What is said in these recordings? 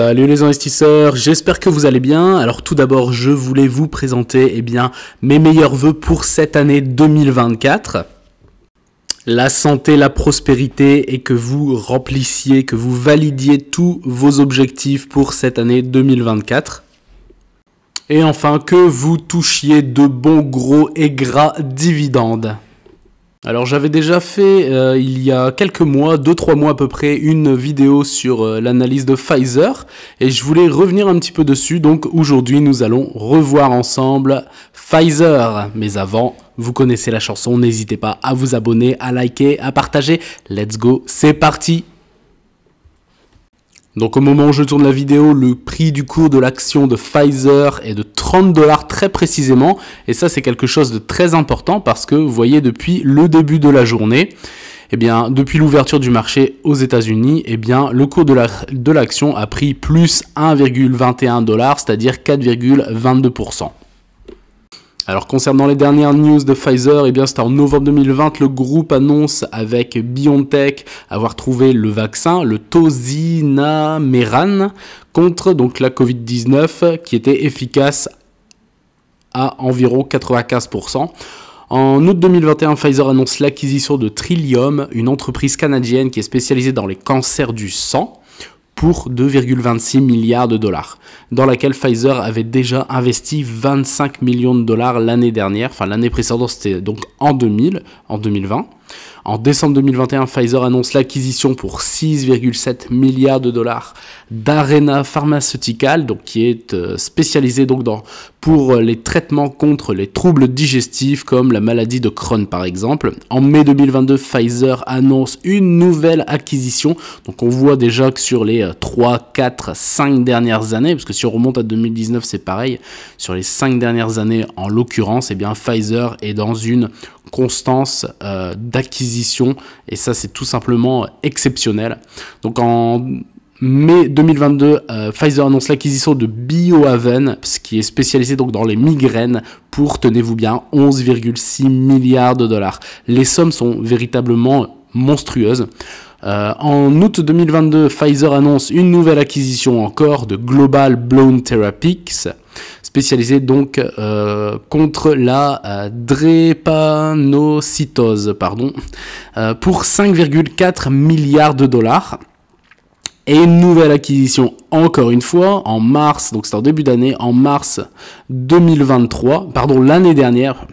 Salut les investisseurs, j'espère que vous allez bien. Alors tout d'abord, je voulais vous présenter eh bien, mes meilleurs voeux pour cette année 2024 la santé, la prospérité et que vous remplissiez, que vous validiez tous vos objectifs pour cette année 2024. Et enfin, que vous touchiez de bons gros et gras dividendes. Alors j'avais déjà fait euh, il y a quelques mois, 2-3 mois à peu près, une vidéo sur euh, l'analyse de Pfizer et je voulais revenir un petit peu dessus. Donc aujourd'hui nous allons revoir ensemble Pfizer. Mais avant, vous connaissez la chanson, n'hésitez pas à vous abonner, à liker, à partager. Let's go, c'est parti donc au moment où je tourne la vidéo, le prix du cours de l'action de Pfizer est de 30 dollars très précisément. Et ça, c'est quelque chose de très important parce que vous voyez depuis le début de la journée, eh bien, depuis l'ouverture du marché aux États-Unis, eh bien, le cours de l'action a pris plus 1,21 dollars, c'est-à-dire 4,22%. Alors concernant les dernières news de Pfizer, eh bien c'est en novembre 2020 le groupe annonce avec BioNTech avoir trouvé le vaccin, le tozinameran contre donc la Covid-19 qui était efficace à environ 95%. En août 2021, Pfizer annonce l'acquisition de Trillium, une entreprise canadienne qui est spécialisée dans les cancers du sang pour 2,26 milliards de dollars, dans laquelle Pfizer avait déjà investi 25 millions de dollars l'année dernière, enfin l'année précédente, c'était donc en 2000, en 2020. En décembre 2021, Pfizer annonce l'acquisition pour 6,7 milliards de dollars d'Arena Pharmaceutical, donc qui est euh, spécialisée donc dans pour euh, les traitements contre les troubles digestifs comme la maladie de Crohn par exemple. En mai 2022, Pfizer annonce une nouvelle acquisition. Donc on voit déjà que sur les 3, 4, 5 dernières années, parce que si on remonte à 2019, c'est pareil, sur les 5 dernières années en l'occurrence, eh bien Pfizer est dans une constance euh, d'acquisition et ça c'est tout simplement euh, exceptionnel. Donc en mai 2022, euh, Pfizer annonce l'acquisition de BioHaven, ce qui est spécialisé donc dans les migraines pour, tenez-vous bien, 11,6 milliards de dollars. Les sommes sont véritablement monstrueuses. en août 2022, Pfizer annonce une nouvelle acquisition encore de Global Blown Therapeutics spécialisé donc euh, contre la euh, drépanocytose, pardon, euh, pour 5,4 milliards de dollars. Et une nouvelle acquisition, encore une fois, en mars, donc c'est en début d'année, en mars 2023, pardon, l'année dernière,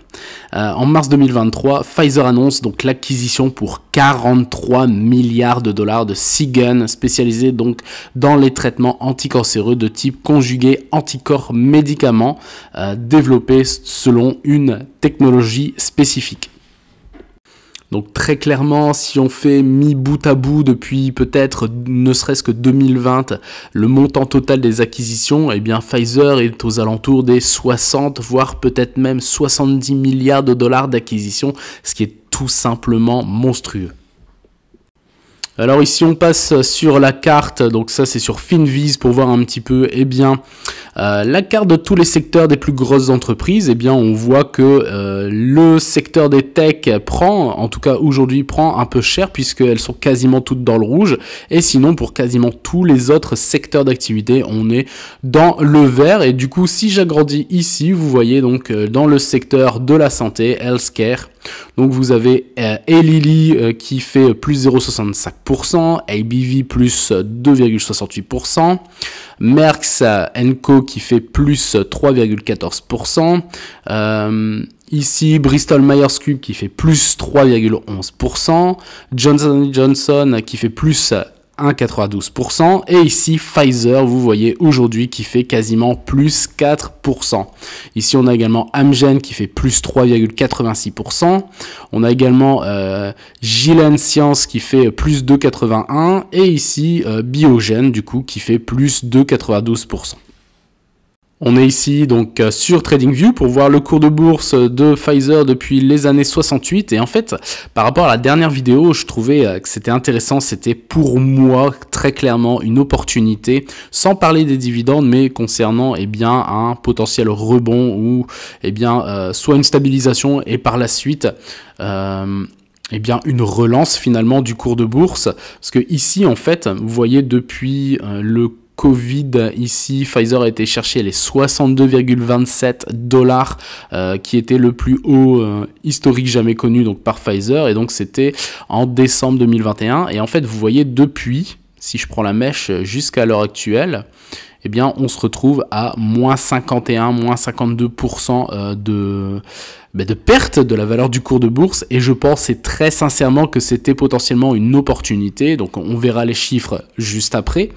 euh, en mars 2023, Pfizer annonce donc l'acquisition pour 43 milliards de dollars de Seagun, spécialisé donc dans les traitements anticancéreux de type conjugué anticorps médicaments, euh, développés selon une technologie spécifique. Donc très clairement, si on fait mi bout à bout depuis peut-être ne serait-ce que 2020, le montant total des acquisitions, eh bien Pfizer est aux alentours des 60 voire peut-être même 70 milliards de dollars d'acquisitions, ce qui est tout simplement monstrueux. Alors ici on passe sur la carte, donc ça c'est sur Finviz pour voir un petit peu eh bien, euh, la carte de tous les secteurs des plus grosses entreprises. Eh bien on voit que euh, le secteur des tech prend, en tout cas aujourd'hui prend un peu cher puisqu'elles sont quasiment toutes dans le rouge. Et sinon pour quasiment tous les autres secteurs d'activité on est dans le vert. Et du coup si j'agrandis ici vous voyez donc euh, dans le secteur de la santé, healthcare, donc vous avez euh, Elili euh, qui fait plus 0,65%, ABV plus 2,68%, Merckx Co qui fait plus 3,14%, euh, Ici, Bristol Myers Cube qui fait plus 3,11%, Johnson Johnson qui fait plus 1,92%. Et ici, Pfizer, vous voyez aujourd'hui, qui fait quasiment plus 4%. Ici, on a également Amgen qui fait plus 3,86%. On a également euh, Science qui fait plus 2,81%. Et ici, euh, Biogen, du coup, qui fait plus 2,92%. On est ici donc euh, sur TradingView pour voir le cours de bourse de Pfizer depuis les années 68 et en fait par rapport à la dernière vidéo je trouvais euh, que c'était intéressant, c'était pour moi très clairement une opportunité sans parler des dividendes mais concernant eh bien un potentiel rebond ou eh bien euh, soit une stabilisation et par la suite eh bien, une relance finalement du cours de bourse. Parce que ici, en fait, vous voyez depuis le Covid ici. Pfizer a été chercher les 62,27 dollars euh, qui était le plus haut euh, historique jamais connu donc par Pfizer et donc c'était en décembre 2021 et en fait vous voyez depuis si je prends la mèche jusqu'à l'heure actuelle eh bien on se retrouve à moins 51 moins 52% euh, de de perte de la valeur du cours de bourse et je pensais très sincèrement que c'était potentiellement une opportunité. Donc on verra les chiffres juste après.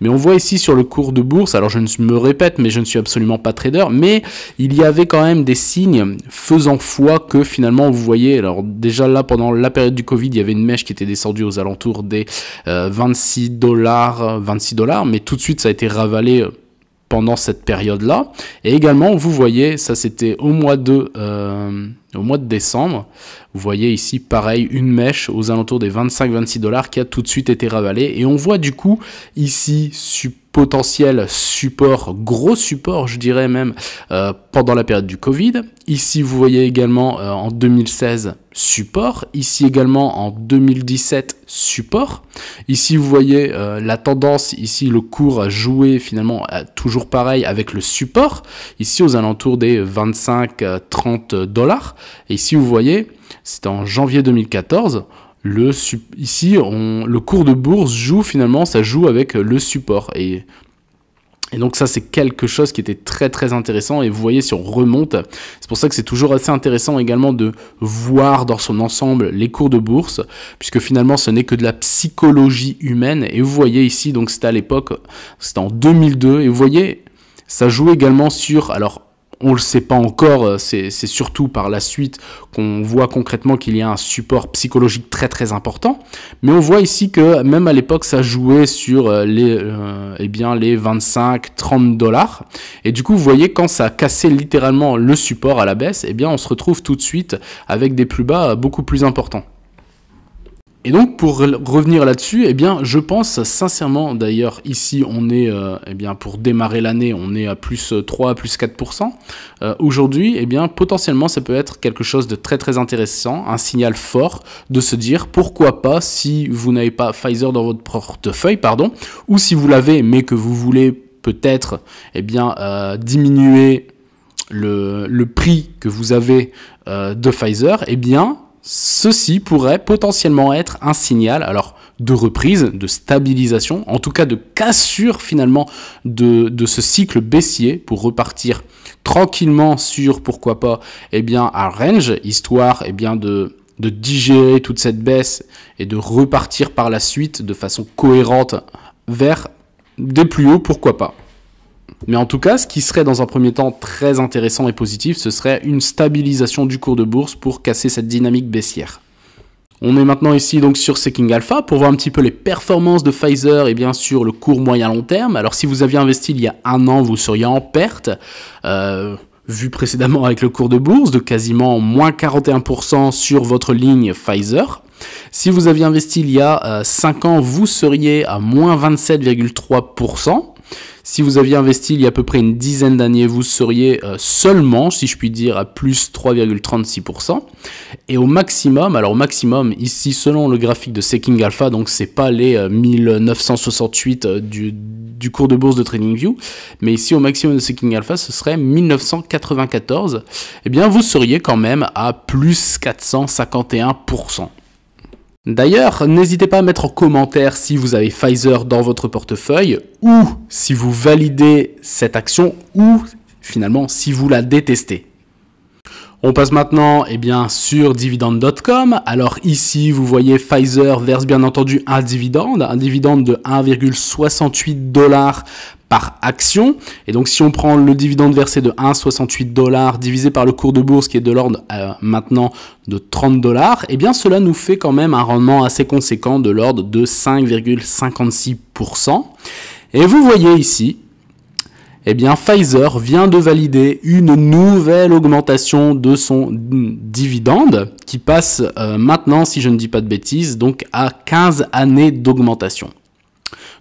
Mais on voit ici sur le cours de bourse, alors je ne me répète mais je ne suis absolument pas trader, mais il y avait quand même des signes faisant foi que finalement vous voyez, alors déjà là pendant la période du Covid, il y avait une mèche qui était descendue aux alentours des 26 euh, dollars, 26 dollars, mais tout de suite ça a été ravalé euh, pendant cette période-là. Et également, vous voyez, ça c'était au mois de euh, au mois de décembre. Vous voyez ici, pareil, une mèche aux alentours des 25-26 dollars qui a tout de suite été ravalée. Et on voit du coup ici, super potentiel support, gros support je dirais même, euh, pendant la période du Covid. Ici vous voyez également euh, en 2016 support, ici également en 2017 support. Ici vous voyez euh, la tendance, ici le cours a joué finalement toujours pareil avec le support, ici aux alentours des 25-30 dollars. Et ici vous voyez, c'est en janvier 2014 le ici, on, le cours de bourse joue finalement, ça joue avec le support. Et, et donc ça, c'est quelque chose qui était très très intéressant. Et vous voyez, si on remonte, c'est pour ça que c'est toujours assez intéressant également de voir dans son ensemble les cours de bourse, puisque finalement, ce n'est que de la psychologie humaine. Et vous voyez ici, donc c'était à l'époque, c'était en 2002, et vous voyez, ça joue également sur, alors on le sait pas encore, euh, c'est surtout par la suite qu'on voit concrètement qu'il y a un support psychologique très très important, mais on voit ici que même à l'époque ça jouait sur euh, les, euh, eh bien, les 25-30 dollars, et du coup vous voyez quand ça a cassé littéralement le support à la baisse, eh bien on se retrouve tout de suite avec des plus bas beaucoup plus importants. Et donc pour revenir là-dessus, eh bien je pense sincèrement d'ailleurs ici on est euh, eh bien pour démarrer l'année, on est à plus 3 euh, plus 4 euh, Aujourd'hui, eh bien potentiellement ça peut être quelque chose de très très intéressant, un signal fort de se dire pourquoi pas si vous n'avez pas Pfizer dans votre portefeuille pardon ou si vous l'avez mais que vous voulez peut-être eh bien diminuer le, le, prix que vous avez de Pfizer, eh bien, Ceci pourrait potentiellement être un signal, alors de reprise, de stabilisation, en tout cas de cassure finalement de, ce cycle baissier pour repartir tranquillement sur, pourquoi pas, eh bien, un range, histoire eh bien, de, de digérer toute cette baisse et de repartir par la suite de façon cohérente vers des plus hauts, pourquoi pas. Mais en tout cas, ce qui serait dans un premier temps très intéressant et positif, ce serait une stabilisation du cours de bourse pour casser cette dynamique baissière. On est maintenant ici donc sur Seeking Alpha pour voir un petit peu les performances de Pfizer et bien sûr le cours moyen long terme. Alors si vous aviez investi il y a un an, vous seriez en perte. Euh, vu précédemment avec le cours de bourse de quasiment moins 41% sur votre ligne Pfizer. Si vous aviez investi il y a 5 euh, ans, vous seriez à moins 27,3%. Si vous aviez investi il y a à peu près une dizaine d'années, vous seriez euh, seulement, si je puis dire, à plus 3,36%. Et au maximum, alors au maximum, ici, selon le graphique de Seeking Alpha, donc c'est pas les 1968 euh, euh, du, cours de bourse de TradingView, mais ici au maximum de Seeking Alpha, ce serait 1994, eh bien vous seriez quand même à plus 451%. D'ailleurs, n'hésitez pas à mettre en commentaire si vous avez Pfizer dans votre portefeuille ou si vous validez cette action ou finalement si vous la détestez. On passe maintenant eh bien, sur dividende.com. Alors ici, vous voyez Pfizer verse bien entendu un dividende, un dividende de 1,68 dollars par action. Et donc si on prend le dividende versé de 1,68 dollars divisé par le cours de bourse qui est de l'ordre euh, maintenant de 30 dollars, eh bien cela nous fait quand même un rendement assez conséquent de l'ordre de 5,56%. Et vous voyez ici, eh bien Pfizer vient de valider une nouvelle augmentation de son dividende qui passe euh, maintenant, si je ne dis pas de bêtises, donc à 15 années d'augmentation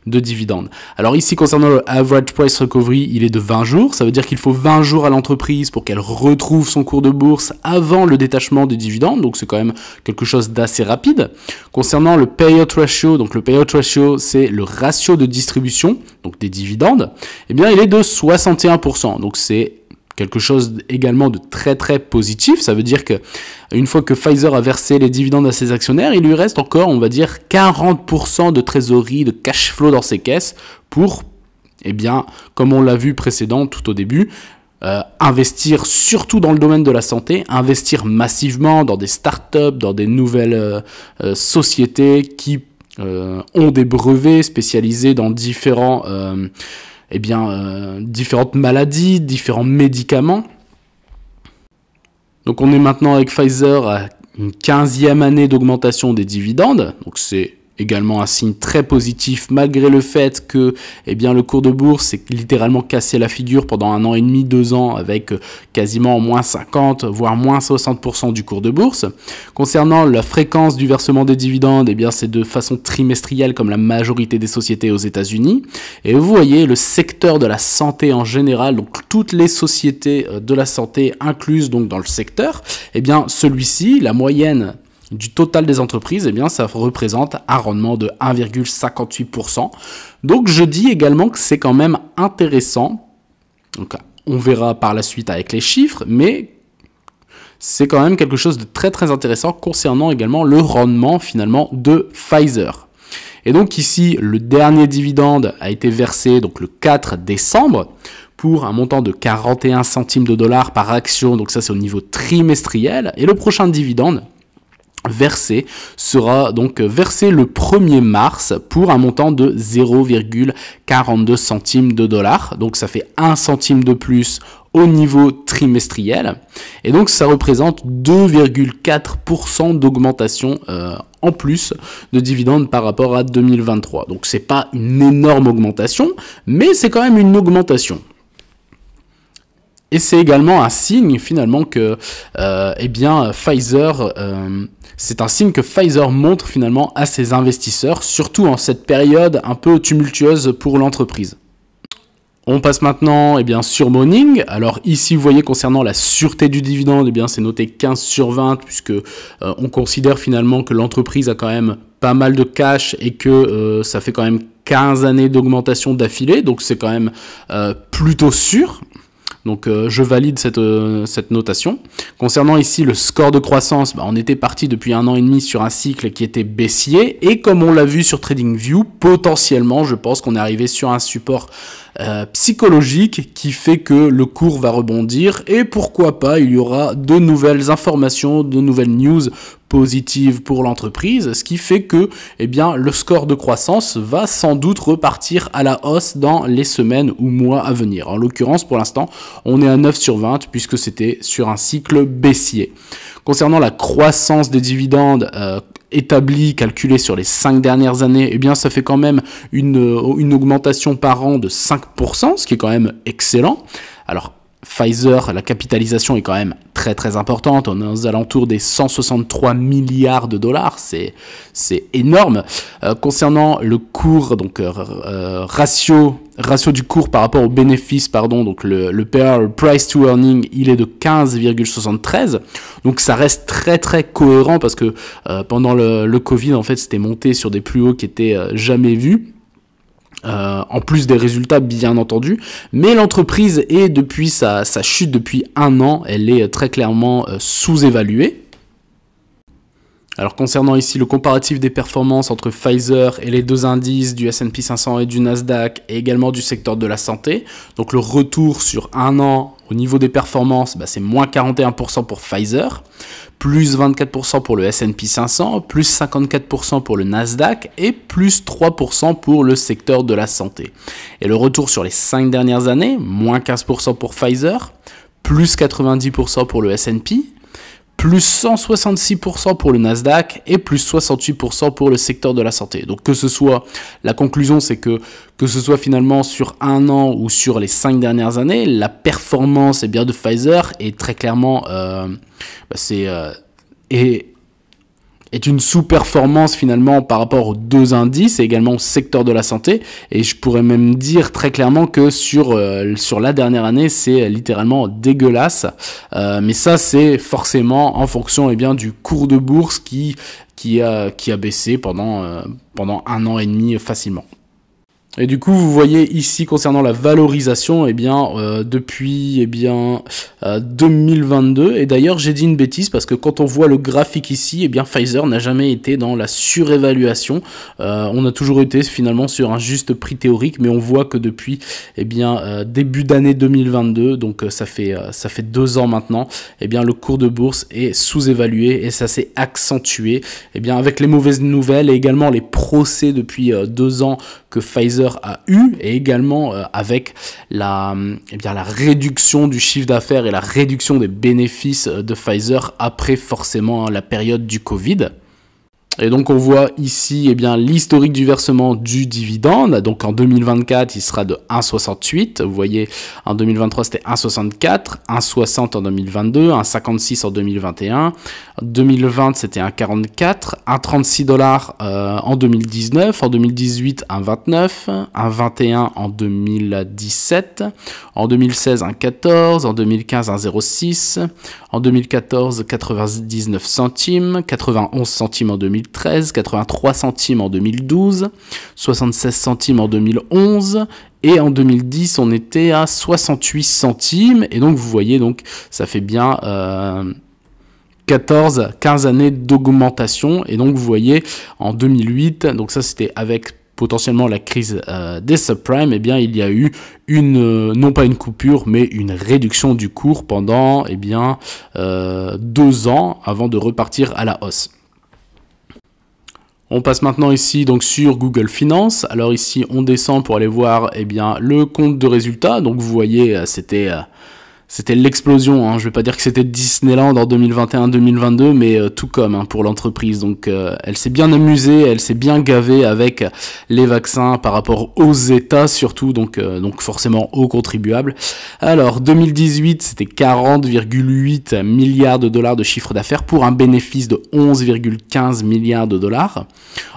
de dividendes. Alors ici, concernant le average price recovery, il est de 20 jours. Ça veut dire qu'il faut 20 jours à l'entreprise pour qu'elle retrouve son cours de bourse avant le détachement des dividendes. Donc c'est quand même quelque chose d'assez rapide. Concernant le payout ratio, donc le payout ratio, c'est le ratio de distribution, donc des dividendes, eh bien il est de 61%. Donc c'est quelque chose également de très très positif. Ça veut dire que une fois que Pfizer a versé les dividendes à ses actionnaires, il lui reste encore, on va dire, 40% de trésorerie, de cash flow dans ses caisses pour, eh bien, comme on l'a vu précédent tout au début, euh, investir surtout dans le domaine de la santé, investir massivement dans des startups, dans des nouvelles euh, euh, sociétés qui ont des brevets spécialisés dans différents eh bien, euh, différentes maladies, différents médicaments. Donc on est maintenant avec Pfizer à une 15e année d'augmentation des dividendes, donc c'est également un signe très positif malgré le fait que eh bien, le cours de bourse s'est littéralement cassé la figure pendant un an et demi, deux ans avec euh, quasiment moins 50 voire moins 60% du cours de bourse. Concernant la fréquence du versement des dividendes, eh bien, c'est de façon trimestrielle comme la majorité des sociétés aux États-Unis. Et vous voyez le secteur de la santé en général, donc toutes les sociétés euh, de la santé incluses donc dans le secteur, eh bien celui-ci, la moyenne du total des entreprises, eh bien, ça représente un rendement de 1,58%. Donc, je dis également que c'est quand même intéressant. Donc, on verra par la suite avec les chiffres, mais c'est quand même quelque chose de très très intéressant concernant également le rendement finalement de Pfizer. Et donc ici, le dernier dividende a été versé donc le 4 décembre pour un montant de 41 centimes de dollars par action, donc ça c'est au niveau trimestriel, et le prochain dividende versé sera donc versé le 1er mars pour un montant de 0,42 centimes de dollars Donc ça fait 1 centime de plus au niveau trimestriel. Et donc ça représente 2,4% d'augmentation euh, en plus de dividendes par rapport à 2023. Donc c'est pas une énorme augmentation, mais c'est quand même une augmentation. Et c'est également un signe finalement que, euh, eh bien, Pfizer, euh, c'est un signe que Pfizer montre finalement à ses investisseurs, surtout en cette période un peu tumultueuse pour l'entreprise. On passe maintenant eh bien, sur Morning. Alors ici, vous voyez concernant la sûreté du dividende, eh bien c'est noté 15 sur 20 puisque euh, on considère finalement que l'entreprise a quand même pas mal de cash et que ça fait quand même 15 années d'augmentation d'affilée, donc c'est quand même plutôt sûr. Donc euh, je valide cette, euh, cette, notation. Concernant ici le score de croissance, bah, on était parti depuis un an et demi sur un cycle qui était baissier et comme on l'a vu sur TradingView, potentiellement je pense qu'on est arrivé sur un support euh, psychologique qui fait que le cours va rebondir et pourquoi pas il y aura de nouvelles informations, de nouvelles news positives pour l'entreprise, ce qui fait que eh bien, le score de croissance va sans doute repartir à la hausse dans les semaines ou mois à venir. En l'occurrence, pour l'instant, on est à 9 sur 20 puisque c'était sur un cycle baissier. Concernant la croissance des dividendes euh, établie, sur les 5 dernières années, eh bien ça fait quand même une, euh, une augmentation par an de 5%, ce qui est quand même excellent. Alors Pfizer, la capitalisation est quand même très très importante. On est aux alentours des 163 milliards de dollars. C'est, c'est énorme. Euh, concernant le cours, donc euh, euh, ratio, ratio du cours par rapport au bénéfice, pardon, donc le, le price to earning, il est de 15,73. Donc ça reste très très cohérent parce que pendant le, le Covid, en fait, c'était monté sur des plus hauts qui étaient jamais vus. Euh, en plus des résultats bien entendu. Mais l'entreprise est depuis sa, chute depuis un an, elle est très clairement euh, sous-évaluée. Alors concernant ici le comparatif des performances entre Pfizer et les deux indices du S&P 500 et du Nasdaq et également du secteur de la santé, donc le retour sur un an au niveau des performances, bah, c'est moins 41% pour Pfizer, plus 24% pour le S&P 500, plus 54% pour le Nasdaq et plus 3% pour le secteur de la santé. Et le retour sur les 5 dernières années, moins 15% pour Pfizer, plus 90% pour le S&P, plus 166% pour le Nasdaq et plus 68% pour le secteur de la santé. Donc que ce soit, la conclusion c'est que que ce soit finalement sur un an ou sur les cinq dernières années, la performance eh bien, de Pfizer est très clairement, euh, bah, c'est, euh, est une sous-performance finalement par rapport aux deux indices et également au secteur de la santé. Et je pourrais même dire très clairement que sur, euh, sur la dernière année, c'est littéralement dégueulasse. Euh, mais ça, c'est forcément en fonction eh bien, du cours de bourse qui, qui, a, qui a baissé pendant, euh, pendant un an et demi facilement. Et du coup, vous voyez ici concernant la valorisation, et eh bien, euh, depuis eh bien, 2022, euh, et d'ailleurs j'ai dit une bêtise parce que quand on voit le graphique ici, et eh bien, Pfizer n'a jamais été dans la surévaluation. Euh, on a toujours été finalement sur un juste prix théorique, mais on voit que depuis eh bien, début d'année 2022, donc ça, fait, ça fait deux ans maintenant, et eh bien, le cours de bourse est sous-évalué et ça s'est accentué et bien, avec les mauvaises nouvelles et également les procès depuis deux ans que Pfizer a eu, et également euh, avec la, hum, eh bien, la réduction du chiffre d'affaires et la réduction des bénéfices euh, de Pfizer après forcément hein, la période du Covid. Et donc on voit ici eh bien l'historique du versement du dividende. Donc en 2024, il sera de 1,68. Vous voyez, en 2023, c'était 1,64, 1,60 en 2022, 1,56 en 2021, 2020, c'était 1,44, 1,36 dollars en 2019, en 2018, 1,29, 1,21 en 2017, en 2016, 1,14, en 2015, 1,06, en 2014, 99 centimes, 91 centimes en 2018, 2013, 83 centimes en 2012, 76 centimes en 2011 et en 2010 on était à 68 centimes et donc vous voyez donc ça fait bien 14 euh, 15 années d'augmentation et donc vous voyez en 2008 donc ça c'était avec potentiellement la crise euh, des subprimes, et eh bien, il y a eu une, euh, non pas une coupure, mais une réduction du cours pendant et eh bien, deux ans avant de repartir à la hausse. On passe maintenant ici donc sur Google Finance. Alors ici, on descend pour aller voir eh bien, le compte de résultat. Donc vous voyez, euh, c'était euh, c'était l'explosion. Hein. je ne vais pas dire que c'était Disneyland en 2021-2022, mais euh, tout comme hein, pour l'entreprise. Donc euh, elle s'est bien amusée, elle s'est bien gavée avec les vaccins par rapport aux États surtout, donc, euh, donc forcément aux contribuables. Alors 2018, c'était 40,8 milliards de dollars de chiffre d'affaires pour un bénéfice de 11,15 milliards de dollars.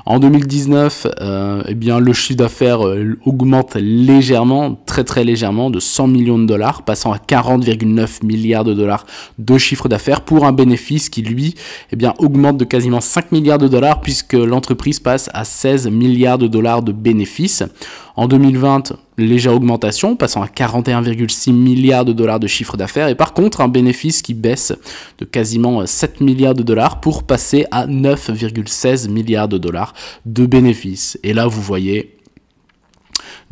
En 2019, eh bien, le chiffre d'affaires augmente légèrement, très très légèrement, de 100 millions de dollars, passant à 40 40,9 milliards de dollars de chiffre d'affaires pour un bénéfice qui, lui, eh bien, augmente de quasiment 5 milliards de dollars puisque l'entreprise passe à 16 milliards de dollars de bénéfices. En 2020, légère augmentation, passant à 41,6 milliards de dollars de chiffre d'affaires, et par contre un bénéfice qui baisse de quasiment 7 milliards de dollars pour passer à 9,16 milliards de dollars de bénéfices. Et là, vous voyez,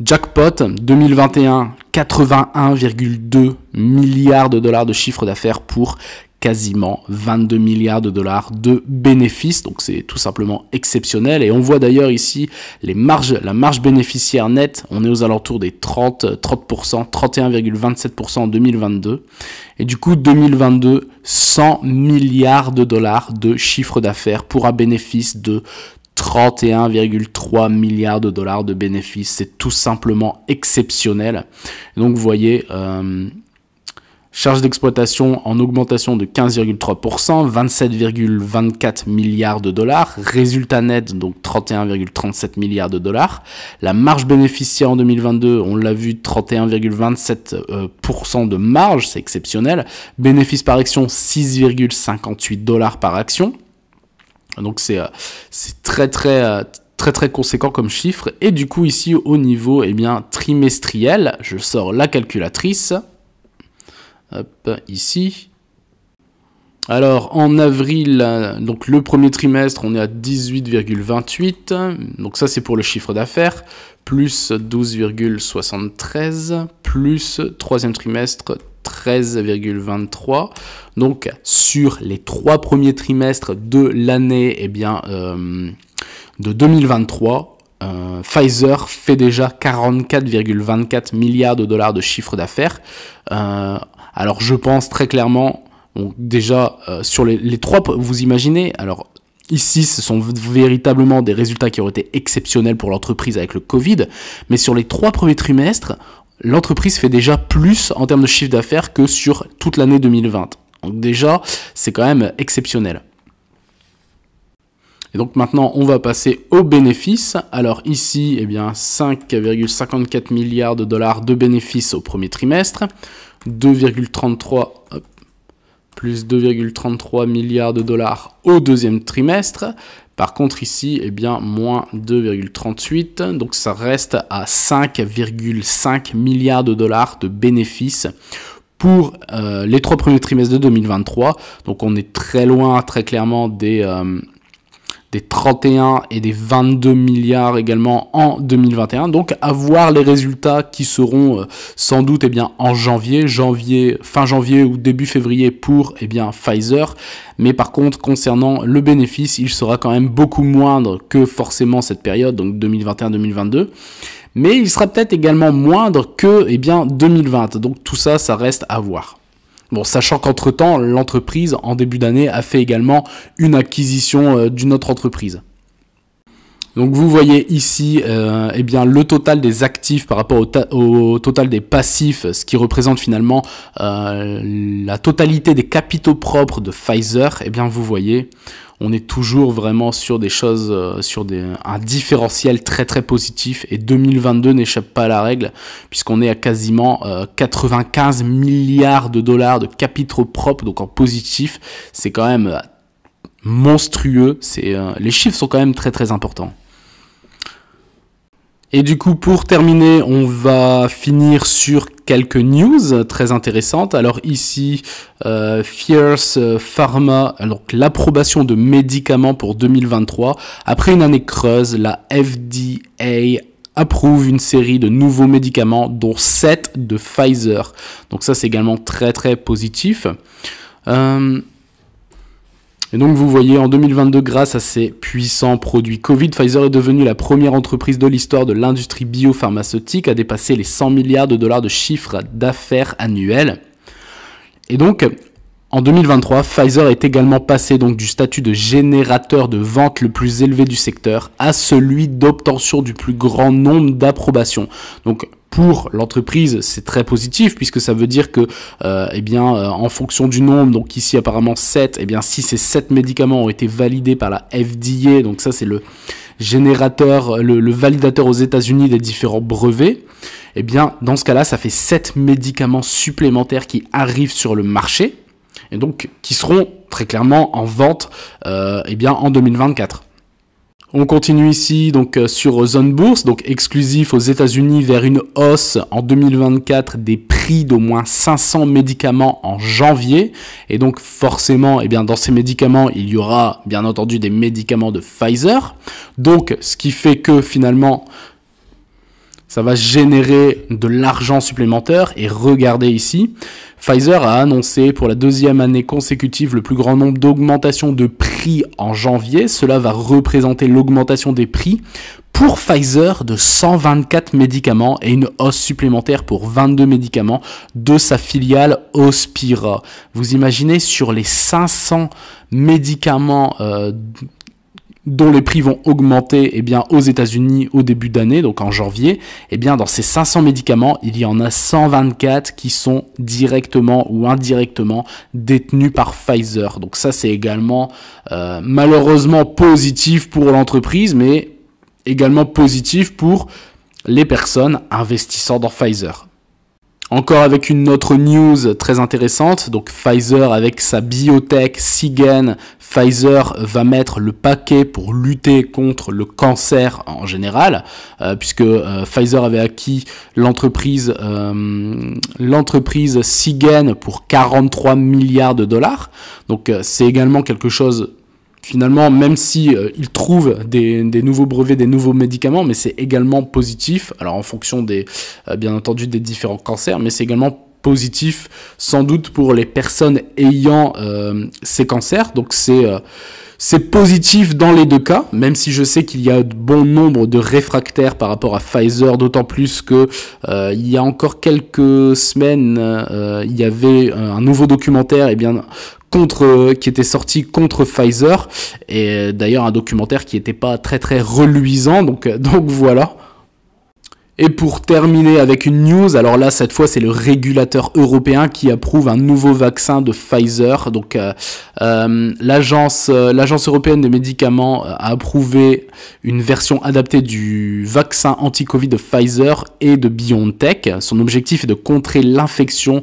jackpot 2021 81,2 milliards de dollars de chiffre d'affaires pour quasiment 22 milliards de dollars de bénéfices. Donc c'est tout simplement exceptionnel. Et on voit d'ailleurs ici les marges, la marge bénéficiaire nette, on est aux alentours des 30, 30%, 31,27% en 2022. Et du coup, 2022, 100 milliards de dollars de chiffre d'affaires pour un bénéfice de 31,3 milliards de dollars de bénéfices. C'est tout simplement exceptionnel. Donc vous voyez, charges euh, charge d'exploitation en augmentation de 15,3%, 27,24 milliards de dollars. Résultat net, donc 31,37 milliards de dollars. La marge bénéficiaire en 2022, on l'a vu, 31,27% euh, de marge, c'est exceptionnel. Bénéfice par action, 6,58 dollars par action. Donc euh, c'est très très euh, très très conséquent comme chiffre. Et du coup ici au niveau eh bien, trimestriel, je sors la calculatrice. Hop, ici. Alors en avril, euh, donc le premier trimestre, on est à 18,28. Donc ça c'est pour le chiffre d'affaires. Plus 12,73. Plus troisième trimestre, 13,23. Donc sur les trois premiers trimestres de l'année et eh bien, euh, de 2023, euh, Pfizer fait déjà 44,24 milliards de dollars de chiffre d'affaires. Euh, alors je pense très clairement, donc déjà sur les, trois, vous imaginez, alors ici ce sont véritablement des résultats qui auraient été exceptionnels pour l'entreprise avec le Covid, mais sur les trois premiers trimestres, l'entreprise fait déjà plus en termes de chiffre d'affaires que sur toute l'année 2020. Donc déjà, c'est quand même exceptionnel. Et donc maintenant, on va passer aux bénéfices. Alors ici, eh bien 5,54 milliards de dollars de bénéfices au premier trimestre, 2,33 plus 2,33 milliards de dollars au deuxième trimestre, par contre ici, eh bien, moins 2,38, donc ça reste à 5,5 milliards de dollars de bénéfices pour euh, les trois premiers trimestres de 2023. Donc on est très loin, très clairement, des, euh, des 31 et des 22 milliards également en 2021. Donc à voir les résultats qui seront euh, sans doute eh bien, en janvier, janvier, fin janvier ou début février pour eh bien, Pfizer. Mais par contre, concernant le bénéfice, il sera quand même beaucoup moindre que forcément cette période, donc 2021-2022 mais il sera peut-être également moindre que eh bien, 2020. Donc tout ça, ça reste à voir. Bon, sachant qu'entre-temps, l'entreprise, en début d'année, a fait également une acquisition euh, d'une autre entreprise. Donc vous voyez ici euh, eh bien, le total des actifs par rapport au, total des passifs, ce qui représente finalement euh, la totalité des capitaux propres de Pfizer. Eh bien vous voyez, on est toujours vraiment sur des choses, euh, sur des, un différentiel très très positif et 2022 n'échappe pas à la règle puisqu'on est à quasiment 95 euh, milliards de dollars de capitaux propres, donc en positif, c'est quand même euh, monstrueux, c'est, les chiffres sont quand même très très importants. Et du coup, pour terminer, on va finir sur quelques news très intéressantes. Alors ici, euh, Fierce Pharma, l'approbation de médicaments pour 2023. Après une année creuse, la FDA approuve une série de nouveaux médicaments, dont 7 de Pfizer. Donc ça, c'est également très très positif. Euh, et donc vous voyez, en 2022, grâce à ces puissants produits Covid, Pfizer est devenue la première entreprise de l'histoire de l'industrie biopharmaceutique à dépasser les 100 milliards de dollars de chiffre d'affaires annuel. Et donc, en 2023, Pfizer est également passé donc du statut de générateur de vente le plus élevé du secteur à celui d'obtention du plus grand nombre d'approbations. Donc pour l'entreprise, c'est très positif puisque ça veut dire que, euh, eh bien, euh, en fonction du nombre, donc ici apparemment 7, eh bien, si ces 7 médicaments ont été validés par la FDA, donc ça c'est le générateur, le, validateur aux États-Unis des différents brevets, eh bien, dans ce cas-là, ça fait 7 médicaments supplémentaires qui arrivent sur le marché et donc qui seront très clairement en vente, euh, eh bien, en 2024. On continue ici donc euh, sur zone bourse, donc exclusif aux États-Unis vers une hausse en 2024 des prix d'au moins 500 médicaments en janvier. Et donc forcément, eh bien, dans ces médicaments, il y aura bien entendu des médicaments de Pfizer. Donc ce qui fait que finalement, ça va générer de l'argent supplémentaire. Et regardez ici, Pfizer a annoncé pour la deuxième année consécutive le plus grand nombre d'augmentations de prix en janvier. Cela va représenter l'augmentation des prix pour Pfizer de 124 médicaments et une hausse supplémentaire pour 22 médicaments de sa filiale Ospira. Vous imaginez sur les 500 médicaments euh, dont les prix vont augmenter eh bien, aux États-Unis au début d'année, donc en janvier, et eh bien, dans ces 500 médicaments, il y en a 124 qui sont directement ou indirectement détenus par Pfizer. Donc ça, c'est également euh, malheureusement positif pour l'entreprise, mais également positif pour les personnes investissant dans Pfizer. Encore avec une autre news très intéressante, donc Pfizer avec sa biotech Sigen, Pfizer va mettre le paquet pour lutter contre le cancer en général, euh, puisque euh, Pfizer avait acquis l'entreprise euh, l'entreprise Sigen pour 43 milliards de dollars. Donc c'est également quelque chose finalement, même si euh, ils trouvent des, nouveaux brevets, des nouveaux médicaments, mais c'est également positif. Alors en fonction des, euh, bien entendu, des différents cancers, mais c'est également positif sans doute pour les personnes ayant euh, ces cancers. Donc c'est c'est positif dans les deux cas, même si je sais qu'il y a bon nombre de réfractaires par rapport à Pfizer, d'autant plus que il y a encore quelques semaines, il y avait un nouveau documentaire, et eh bien contre, euh, qui était sorti contre Pfizer. Et euh, d'ailleurs, un documentaire qui n'était pas très très reluisant. Donc, euh, donc voilà. Et pour terminer avec une news, alors là cette fois c'est le régulateur européen qui approuve un nouveau vaccin de Pfizer. Donc l'agence l'agence européenne des médicaments a approuvé une version adaptée du vaccin anti-Covid de Pfizer et de BioNTech. Son objectif est de contrer l'infection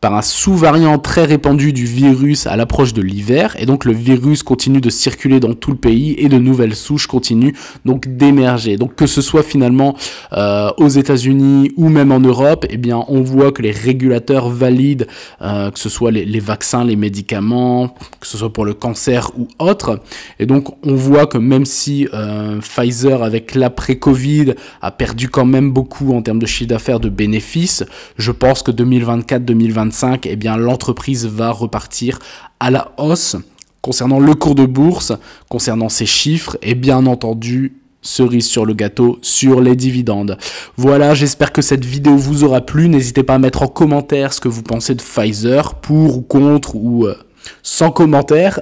par un sous-variant très répandu du virus à l'approche de l'hiver, et donc le virus continue de circuler dans tout le pays et de nouvelles souches continuent donc d'émerger. Donc que ce soit finalement euh, aux États-Unis ou même en Europe, eh bien on voit que les régulateurs valident euh, que ce soit les, vaccins, les médicaments, que ce soit pour le cancer ou autre, et donc on voit que même si euh, Pfizer avec l'après-Covid a perdu quand même beaucoup en termes de chiffre d'affaires, de bénéfices, je pense que 2024-2025 et eh bien l'entreprise va repartir à la hausse concernant le cours de bourse, concernant ses chiffres et eh bien entendu cerise sur le gâteau sur les dividendes. Voilà, j'espère que cette vidéo vous aura plu. N'hésitez pas à mettre en commentaire ce que vous pensez de Pfizer, pour ou contre ou euh, sans commentaire.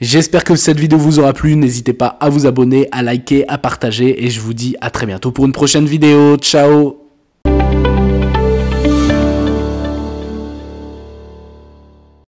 J'espère que cette vidéo vous aura plu. N'hésitez pas à vous abonner, à liker, à partager et je vous dis à très bientôt pour une prochaine vidéo. Ciao